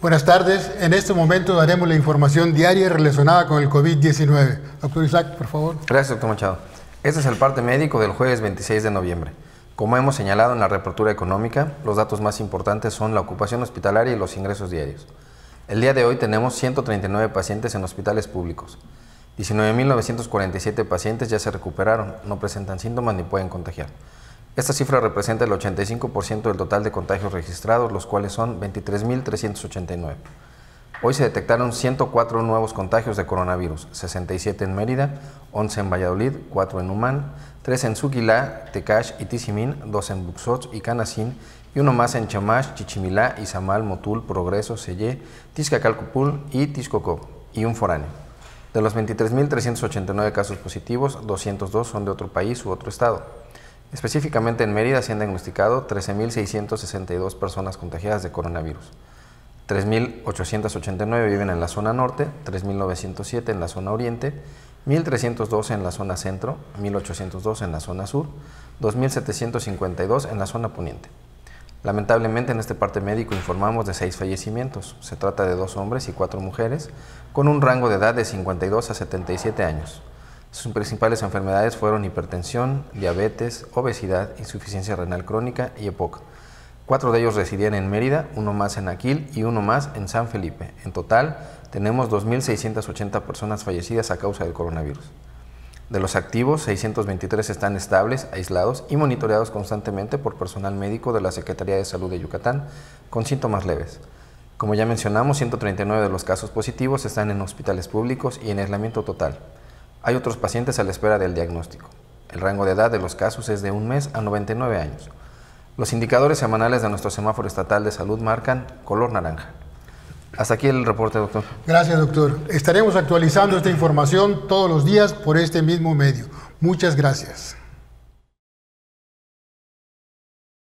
Buenas tardes. En este momento daremos la información diaria relacionada con el COVID-19. Doctor Isaac, por favor. Gracias, doctor Machado. Este es el parte médico del jueves 26 de noviembre. Como hemos señalado en la reapertura económica, los datos más importantes son la ocupación hospitalaria y los ingresos diarios. El día de hoy tenemos 139 pacientes en hospitales públicos. 19.947 pacientes ya se recuperaron, no presentan síntomas ni pueden contagiar. Esta cifra representa el 85% del total de contagios registrados, los cuales son 23.389. Hoy se detectaron 104 nuevos contagios de coronavirus, 67 en Mérida, 11 en Valladolid, 4 en Humán, 3 en Zuquilá, Tecash y Tizimín, 2 en Buxot y Canasín y uno más en Chamash, Chichimilá, Izamal, Motul, Progreso, Sellé, Tizcacalcupul y Tizcocó, y un foráneo. De los 23.389 casos positivos, 202 son de otro país u otro estado. Específicamente en Mérida se han diagnosticado 13.662 personas contagiadas de coronavirus. 3.889 viven en la zona norte, 3.907 en la zona oriente, 1.312 en la zona centro, 1.802 en la zona sur, 2.752 en la zona poniente. Lamentablemente en este parte médico informamos de seis fallecimientos. Se trata de dos hombres y cuatro mujeres, con un rango de edad de 52 a 77 años. Sus principales enfermedades fueron hipertensión, diabetes, obesidad, insuficiencia renal crónica y EPOC. Cuatro de ellos residían en Mérida, uno más en Aquil y uno más en San Felipe. En total, tenemos 2.680 personas fallecidas a causa del coronavirus. De los activos, 623 están estables, aislados y monitoreados constantemente por personal médico de la Secretaría de Salud de Yucatán con síntomas leves. Como ya mencionamos, 139 de los casos positivos están en hospitales públicos y en aislamiento total. Hay otros pacientes a la espera del diagnóstico. El rango de edad de los casos es de un mes a 99 años. Los indicadores semanales de nuestro semáforo estatal de salud marcan color naranja. Hasta aquí el reporte, doctor. Gracias, doctor. Estaremos actualizando esta información todos los días por este mismo medio. Muchas gracias.